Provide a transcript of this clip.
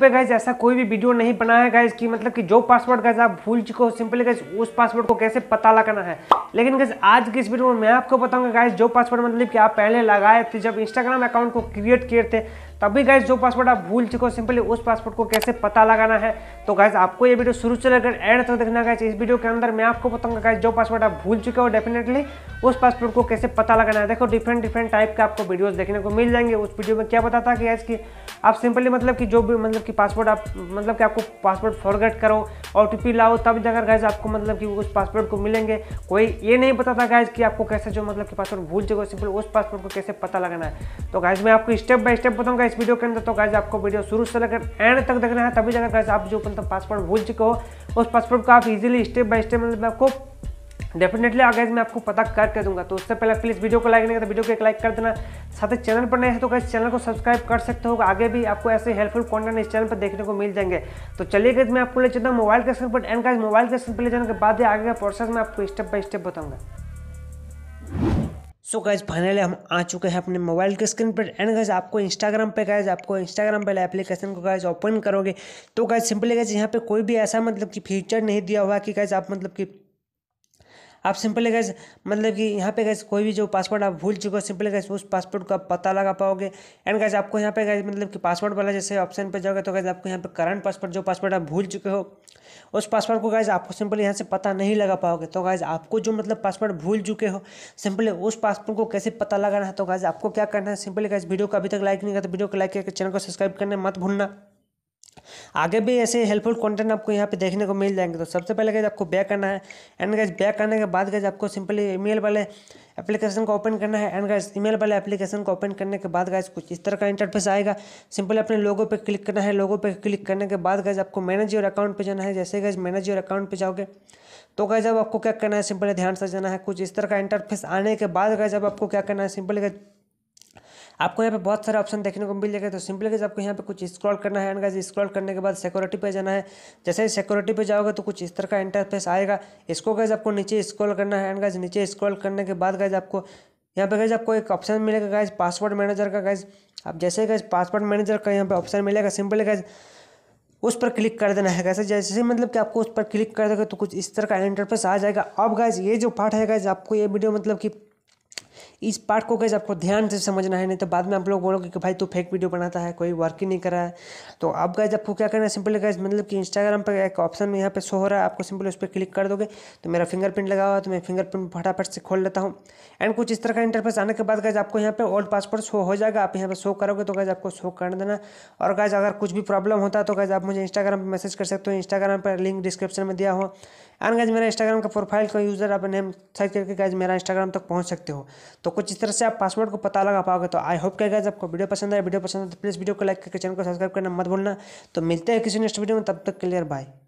पे गैस ऐसा कोई भी वीडियो नहीं बनाया है गैस कि मतलब कि जो पासवर्ड गैस आप भूल चुके हो सिंपली गैस उस पासवर्ड को कैसे पता लगाना है लेकिन गैस आज की इस वीडियो में मैं आपको बताऊंगा गैस जो पासवर्ड मतलब कि आप पहले लगाए थे जब इंस्टाग्राम अकाउंट को क्रिएट किए थे तब भी गाइज जो पासवर्ड आप भूल चुके हो सिंपली उस पासवर्ड को कैसे पता लगाना है तो गाइज आपको ये वीडियो शुरू से लेकर एंड तक देखना गाइज इस वीडियो के अंदर मैं आपको बताऊंगा गाइज जो पासवर्ड आप भूल चुके हो डेफिनेटली उस पासवर्ड को कैसे पता लगाना है देखो डिफरेंट डिफरेंट टाइप के आपको वीडियोज देखने को मिल जाएंगे उस वीडियो में क्या बताता कि गाइज की आप सिंपली मतलब कि जो भी मतलब कि पासवर्ड आप मतलब कि आपको पासवर्ड फॉरगेट करो ओ लाओ तब जाकर गाइज आपको मतलब कि उस पासवर्ड को मिलेंगे कोई ये नहीं बताता गाइज कि आपको कैसे जो मतलब कि पासवर्ड भूल चुके हो सिंपली उस पासवर्ड को कैसे पता लगाना है तो गाइज मैं आपको स्टेप बाय स्टेप बताऊँगा इस वीडियो के अंदर तो गाइज आपको वीडियो शुरू से लेकर एंड तक देखना है तभी जाकर गाइज आप जो मतलब पासवर्ड भूल चुके हो उस पासवर्ड को आप इजीली स्टेप बाय स्टेप मतलब आपको डेफिनेटली आगे मैं आपको पता करके दूंगा तो उससे पहले प्लीज़ वीडियो को लाइक नहीं करता वीडियो तो को एक लाइक कर देना साथ ही चैनल पर नए हैं तो कैसे चैनल को सब्सक्राइब कर सकते हो आगे भी आपको ऐसे हेल्पफुल कंटेंट इस चैनल पर देखने को मिल जाएंगे तो चलिए गए मैं आपको ले चलता हूँ मोबाइल के स्क्रीन पर एंड का मोबाइल के स्क्रीन पर ले जाने के बाद ही आगे का प्रोसेस मैं आपको स्टेप बाय स्टेप बताऊंगा सो गैज फाइनली हम आ चुके हैं अपने मोबाइल के स्क्रीन पर एंड गैज आपको इंस्टाग्राम पे गैज आपको इंस्टाग्राम पे एप्लीकेशन को गैज ओपन करोगे तो गैज सिंपली गैज यहाँ पे कोई भी ऐसा मतलब कि फीचर नहीं दिया हुआ कि गैज आप मतलब कि आप सिंपली गैस मतलब कि यहाँ पे गैस कोई भी जो पासवर्ड आप भूल चुके हो सिंपली गैस उस पासवर्ड का पता लगा पाओगे एंड गैस आपको यहाँ पे गैस मतलब कि पासवर्ड वाला जैसे ऑप्शन पे जाओगे तो गैस आपको यहाँ पे करंट पासवर्ड जो पासवर्ड आप भूल चुके हो उस पासवर्ड को गैस आपको सिंपली यहाँ से पता नहीं लगा पाओगे तो गैस आपको जो मतलब पासवर्ड भूल चुके हो सिंपली उस पासवर्ड को कैसे पता लगाना है तो गैस आपको क्या करना है सिंपली गैस वीडियो को अभी तक लाइक नहीं करता तो वीडियो को लाइक करके चैनल को सब्सक्राइब करने मत भूलना आगे भी ऐसे हेल्पफुल कंटेंट आपको यहाँ पे देखने को मिल जाएंगे तो सबसे पहले गए आपको बैक करना है एंड गैस बैक करने के बाद गए आपको सिंपली ईमेल वाले एप्लीकेशन को ओपन करना है एंड गैस ईमेल वाले एप्लीकेशन को ओपन करने के बाद गए कुछ इस तरह का इंटरफेस आएगा सिंपली अपने लोगों पर क्लिक करना है लोगों पर क्लिक करने के बाद गए आपको मैनेज योर अकाउंट पर जाना है जैसे गए मैनेज योर अकाउंट पर जाओगे तो गए जब आपको क्या करना है सिंपली ध्यान से जाना है कुछ इस तरह का इंटरफेस आने के बाद गए जब आपको क्या करना है सिंपल गाइज आपको यहाँ पे बहुत सारे ऑप्शन देखने को मिल जाएगा तो सिंपली गाइज आपको यहाँ पे कुछ स्क्रॉल करना है एंड गाइज स्क्रॉल करने के बाद सिक्योरिटी पे जाना है जैसे ही सिक्योरिटी पे जाओगे तो कुछ इस तरह का इंटरफेस आएगा इसको गाइज आपको नीचे स्क्रॉल करना है एंड गाइज नीचे स्क्रॉल करने के बाद गाइज आपको यहाँ पे गाइज आपको एक ऑप्शन मिलेगा गाइज पासवर्ड मैनेजर का गाइज आप जैसे गाइज पासवर्ड मैनेजर का यहाँ पे ऑप्शन मिलेगा सिंपली गाइज उस पर क्लिक कर देना है कैसे जैसे मतलब कि आपको उस पर क्लिक कर देगा तो कुछ इस तरह का इंटरफेस आ जाएगा अब गाइज ये जो पार्ट है गाइज आपको ये वीडियो मतलब कि इस पार्ट को कैसे आपको ध्यान से समझना है नहीं तो बाद में आप लोग बोलोगे कि भाई तू फेक वीडियो बनाता है कोई वर्क ही नहीं कर रहा है तो आप गैस आपको क्या करना है सिंपल गैस मतलब कि इंस्टाग्राम पर एक ऑप्शन यहाँ पर शो हो रहा है आपको सिंपल उस पर क्लिक कर दोगे तो मेरा फिंगरप्रिंट लगा हुआ है तो मैं फिंगरप्रिंट फटाफट से खोल लेता हूँ एंड कुछ इस तरह का इंटरफेस आने के बाद गैस आपको यहाँ पर ओल्ड पासपोर्ट शो हो जाएगा आप यहाँ पर शो करोगे तो गैस आपको शो कर देना और गैस अगर कुछ भी प्रॉब्लम होता है तो गैस आप मुझे इंस्टाग्राम पर मैसेज कर सकते हो इंस्टाग्राम पर लिंक डिस्क्रिप्शन में दिया हुआ एंड गाइज मेरा इंस्टाग्राम का प्रोफाइल का यूज़र आप नेम सर्च करके गैस मेरा इंस्टाग्राम तक पहुँच सकते हो तो तो कुछ इस तरह से आप पासवर्ड को पता लगा पाओगे तो आई होप जब आपको वीडियो पसंद आए वीडियो पसंद है तो प्लीज़ वीडियो को लाइक करके चैनल को सब्सक्राइब करना मत भूलना तो मिलते हैं किसी नेक्स्ट वीडियो में तब तक क्लियर बाय